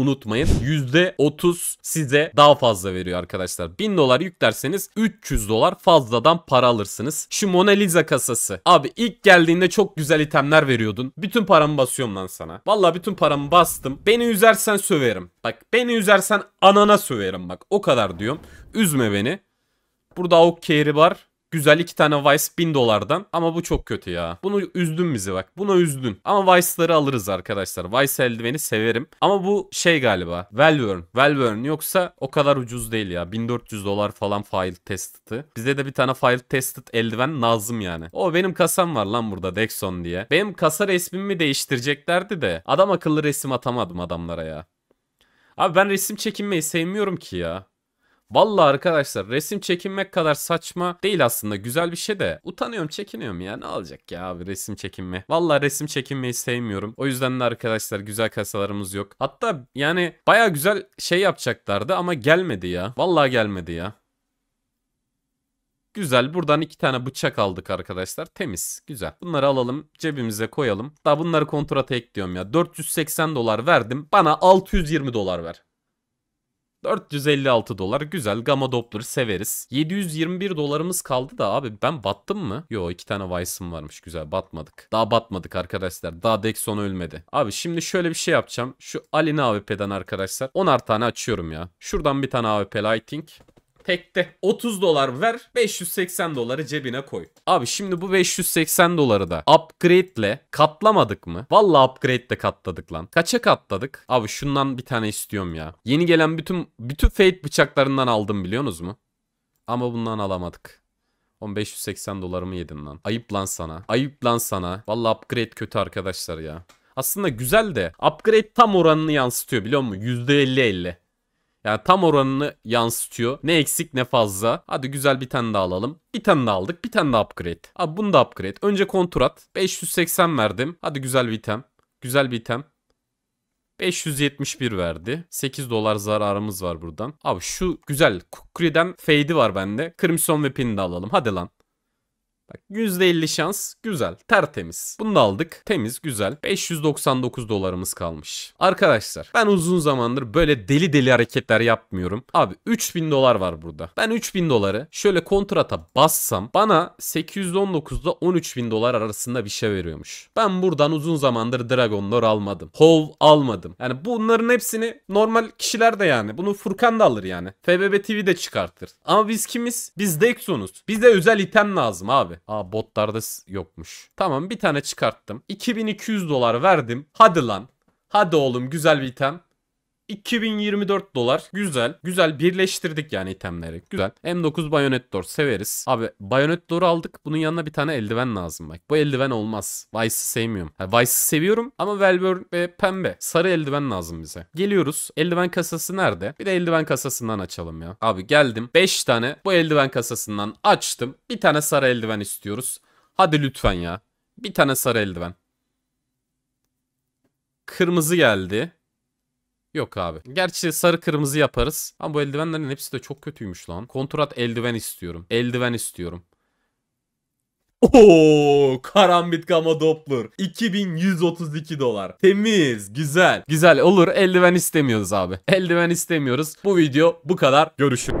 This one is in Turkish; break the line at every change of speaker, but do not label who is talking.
unutmayın. %30 size daha fazla veriyor arkadaşlar. 1000 dolar yüklerseniz 300 dolar fazladan para alırsınız. Şu Mona Lisa kasası. Abi ilk geldiğinde çok güzel itemler veriyordun. Bütün paramı basıyorum lan sana. Valla bütün paramı bastım. Beni üzersen söverim. Bak beni üzersen anana söverim bak. O kadar diyorum. Üzme beni. Burada o carry var. Güzel iki tane Vice 1000 dolardan ama bu çok kötü ya. Bunu üzdün bizi bak. Buna üzdün. Ama Vice'ları alırız arkadaşlar. Vice eldiveni severim. Ama bu şey galiba. Valvern. Valvern yoksa o kadar ucuz değil ya. 1400 dolar falan File Tested'ı. Bize de bir tane File Tested eldiven lazım yani. O benim kasam var lan burada Dexon diye. Benim kasa resmimi değiştireceklerdi de adam akıllı resim atamadım adamlara ya. Abi ben resim çekinmeyi sevmiyorum ki ya. Vallahi arkadaşlar resim çekinmek kadar saçma değil aslında güzel bir şey de utanıyorum çekiniyorum ya ne olacak ya abi resim çekinme. vallahi resim çekinmeyi sevmiyorum. O yüzden de arkadaşlar güzel kasalarımız yok. Hatta yani baya güzel şey yapacaklardı ama gelmedi ya. vallahi gelmedi ya. Güzel buradan iki tane bıçak aldık arkadaşlar. Temiz güzel. Bunları alalım cebimize koyalım. Daha bunları kontrata ekliyorum ya. 480 dolar verdim bana 620 dolar ver. 456 dolar güzel Gamma Doppler severiz. 721 dolarımız kaldı da abi ben battım mı? Yo iki tane Weiss'ım varmış güzel batmadık. Daha batmadık arkadaşlar daha Dexon ölmedi. Abi şimdi şöyle bir şey yapacağım. Şu Alina AWP'den arkadaşlar 10'ar tane açıyorum ya. Şuradan bir tane AWP Lighting. Tekte 30 dolar ver 580 doları cebine koy. Abi şimdi bu 580 doları da upgrade ile katlamadık mı? Valla upgrade ile katladık lan. Kaça katladık? Abi şundan bir tane istiyorum ya. Yeni gelen bütün bütün fate bıçaklarından aldım biliyorsunuz mu? Ama bundan alamadık. 1580 dolarımı yedin lan. Ayıp lan sana. Ayıp lan sana. Valla upgrade kötü arkadaşlar ya. Aslında güzel de upgrade tam oranını yansıtıyor biliyor musun? %50-50. Yani tam oranını yansıtıyor. Ne eksik ne fazla. Hadi güzel bir tane daha alalım. Bir tane daha aldık. Bir tane daha upgrade. Abi bunu da upgrade. Önce kontur at. 580 verdim. Hadi güzel bir item. Güzel bir item. 571 verdi. 8 dolar zararımız var buradan. Abi şu güzel Kukri'den fade'i var bende. Crimson Weapon'i de alalım. Hadi lan. Bak %50 şans güzel tertemiz. Bunu da aldık temiz güzel. 599 dolarımız kalmış. Arkadaşlar ben uzun zamandır böyle deli deli hareketler yapmıyorum. Abi 3000 dolar var burada. Ben 3000 doları şöyle kontrata bassam bana 819'da 13.000 dolar arasında bir şey veriyormuş. Ben buradan uzun zamandır Dragon Lore almadım. Hov almadım. Yani bunların hepsini normal kişiler de yani. Bunu Furkan da alır yani. FBB TV de çıkartır. Ama biz kimiz? Biz Dexon'uz. Bize özel item lazım abi miydi? Aa botlarda yokmuş. Tamam bir tane çıkarttım. 2200 dolar verdim. Hadi lan. Hadi oğlum güzel bir item. 2024 dolar. Güzel. Güzel birleştirdik yani itemleri. Güzel. M9 Bayonet Door severiz. Abi Bayonet Door'u aldık. Bunun yanına bir tane eldiven lazım bak. Bu eldiven olmaz. Vice'ı sevmiyorum. Ha, Vice'ı seviyorum ama Velburn ve pembe. Sarı eldiven lazım bize. Geliyoruz. Eldiven kasası nerede? Bir de eldiven kasasından açalım ya. Abi geldim. 5 tane bu eldiven kasasından açtım. Bir tane sarı eldiven istiyoruz. Hadi lütfen ya. Bir tane sarı eldiven. Kırmızı geldi. Yok abi. Gerçi sarı kırmızı yaparız. Ama bu eldivenlerin hepsi de çok kötüymüş lan. Kontrat eldiven istiyorum. Eldiven istiyorum. Oo, karambit gama Doppler 2132 dolar. Temiz, güzel. Güzel olur. Eldiven istemiyoruz abi. Eldiven istemiyoruz. Bu video bu kadar. Görüşürüz.